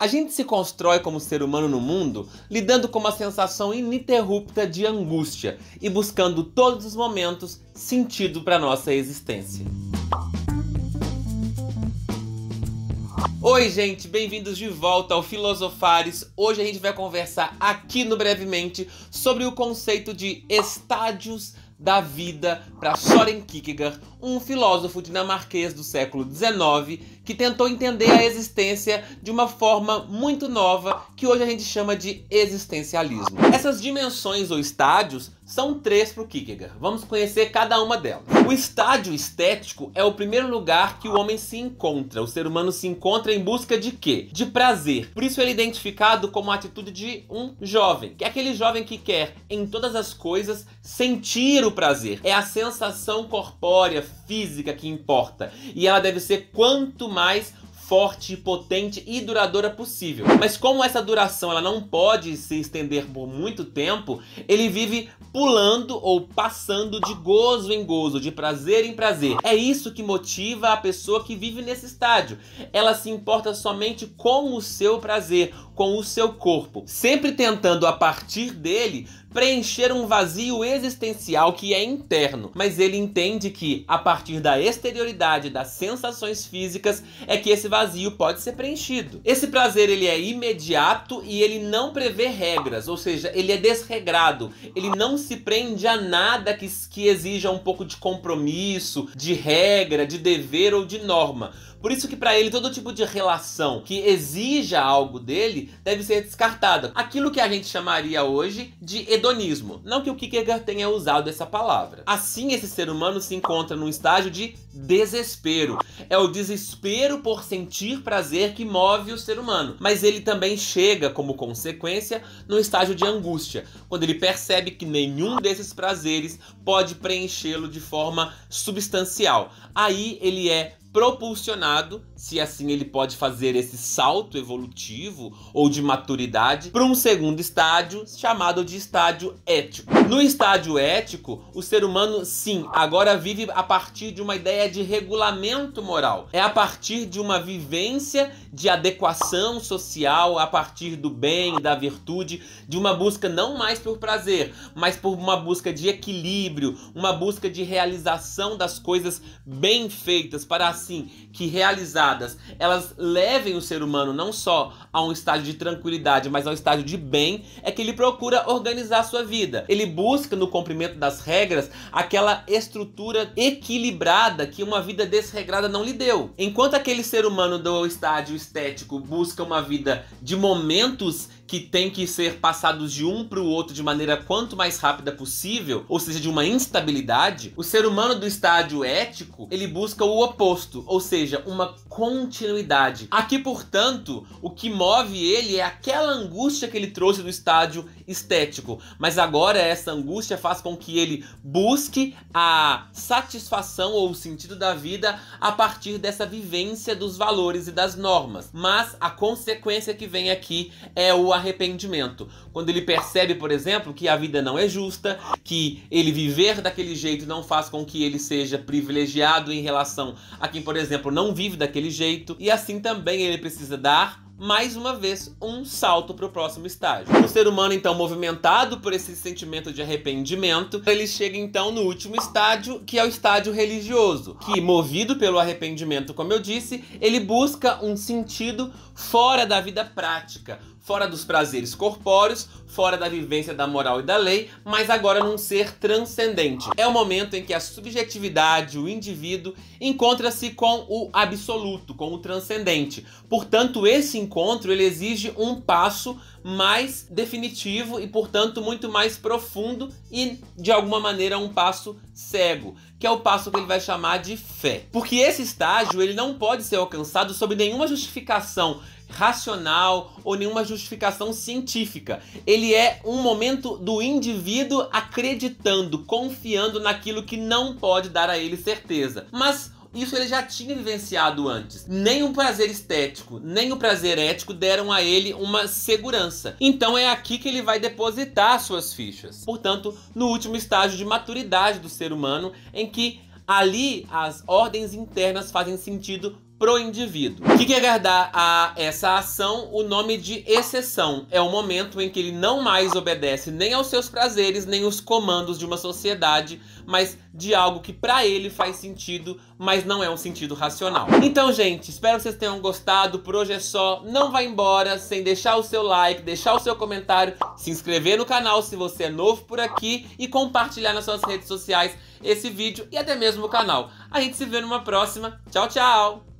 A gente se constrói como ser humano no mundo lidando com uma sensação ininterrupta de angústia e buscando todos os momentos sentido para nossa existência. Oi, gente, bem-vindos de volta ao Filosofares. Hoje a gente vai conversar aqui no Brevemente sobre o conceito de estádios da vida para Søren Kierkegaard, um filósofo dinamarquês do século XIX que tentou entender a existência de uma forma muito nova que hoje a gente chama de existencialismo. Essas dimensões ou estádios são três para o Kierkegaard. Vamos conhecer cada uma delas. O estádio estético é o primeiro lugar que o homem se encontra. O ser humano se encontra em busca de quê? De prazer. Por isso ele é identificado como a atitude de um jovem, que é aquele jovem que quer, em todas as coisas, sentir o prazer, é a sensação corpórea, física que importa. E ela deve ser quanto mais forte, potente e duradoura possível. Mas como essa duração ela não pode se estender por muito tempo, ele vive pulando ou passando de gozo em gozo, de prazer em prazer. É isso que motiva a pessoa que vive nesse estádio. Ela se importa somente com o seu prazer, com o seu corpo, sempre tentando a partir dele preencher um vazio existencial que é interno, mas ele entende que a partir da exterioridade, das sensações físicas, é que esse vazio vazio pode ser preenchido. Esse prazer ele é imediato e ele não prevê regras, ou seja, ele é desregrado. Ele não se prende a nada que, que exija um pouco de compromisso, de regra, de dever ou de norma. Por isso que para ele todo tipo de relação que exija algo dele deve ser descartada. Aquilo que a gente chamaria hoje de hedonismo. Não que o Kierkegaard tenha usado essa palavra. Assim, esse ser humano se encontra num estágio de desespero. É o desespero por sentir sentir prazer que move o ser humano, mas ele também chega, como consequência, no estágio de angústia, quando ele percebe que nenhum desses prazeres pode preenchê-lo de forma substancial. Aí ele é propulsionado se assim ele pode fazer esse salto evolutivo ou de maturidade para um segundo estágio chamado de estágio ético. No estágio ético, o ser humano sim, agora vive a partir de uma ideia de regulamento moral. É a partir de uma vivência de adequação social, a partir do bem, da virtude, de uma busca não mais por prazer, mas por uma busca de equilíbrio, uma busca de realização das coisas bem feitas para assim que realizar sagradas, elas levem o ser humano não só a um estágio de tranquilidade, mas a um estágio de bem, é que ele procura organizar a sua vida. Ele busca no cumprimento das regras aquela estrutura equilibrada que uma vida desregrada não lhe deu. Enquanto aquele ser humano do estágio estético busca uma vida de momentos que tem que ser passados de um para o outro de maneira quanto mais rápida possível, ou seja, de uma instabilidade, o ser humano do estádio ético, ele busca o oposto, ou seja, uma continuidade. Aqui, portanto, o que move ele é aquela angústia que ele trouxe do estádio estético, mas agora essa angústia faz com que ele busque a satisfação ou o sentido da vida a partir dessa vivência dos valores e das normas. Mas a consequência que vem aqui é o arrependimento. Quando ele percebe, por exemplo, que a vida não é justa, que ele viver daquele jeito não faz com que ele seja privilegiado em relação a quem, por exemplo, não vive daquele jeito, e assim também ele precisa dar mais uma vez um salto para o próximo estágio. O ser humano então movimentado por esse sentimento de arrependimento, ele chega então no último estágio, que é o estágio religioso, que movido pelo arrependimento, como eu disse, ele busca um sentido fora da vida prática, fora dos prazeres corpóreos, fora da vivência da moral e da lei, mas agora num ser transcendente. É o momento em que a subjetividade, o indivíduo, encontra-se com o absoluto, com o transcendente. Portanto, esse encontro ele exige um passo mais definitivo e, portanto, muito mais profundo e, de alguma maneira, um passo cego, que é o passo que ele vai chamar de fé. Porque esse estágio ele não pode ser alcançado sob nenhuma justificação racional ou nenhuma justificação científica. Ele é um momento do indivíduo acreditando, confiando naquilo que não pode dar a ele certeza. Mas isso ele já tinha vivenciado antes. Nem o prazer estético, nem o prazer ético deram a ele uma segurança. Então é aqui que ele vai depositar suas fichas. Portanto, no último estágio de maturidade do ser humano, em que ali as ordens internas fazem sentido pro indivíduo. O que quer é guardar dar a essa ação o nome de exceção? É o momento em que ele não mais obedece nem aos seus prazeres, nem os comandos de uma sociedade, mas de algo que para ele faz sentido, mas não é um sentido racional. Então, gente, espero que vocês tenham gostado. Por hoje é só. Não vá embora sem deixar o seu like, deixar o seu comentário, se inscrever no canal se você é novo por aqui e compartilhar nas suas redes sociais esse vídeo e até mesmo o canal. A gente se vê numa próxima. Tchau, tchau!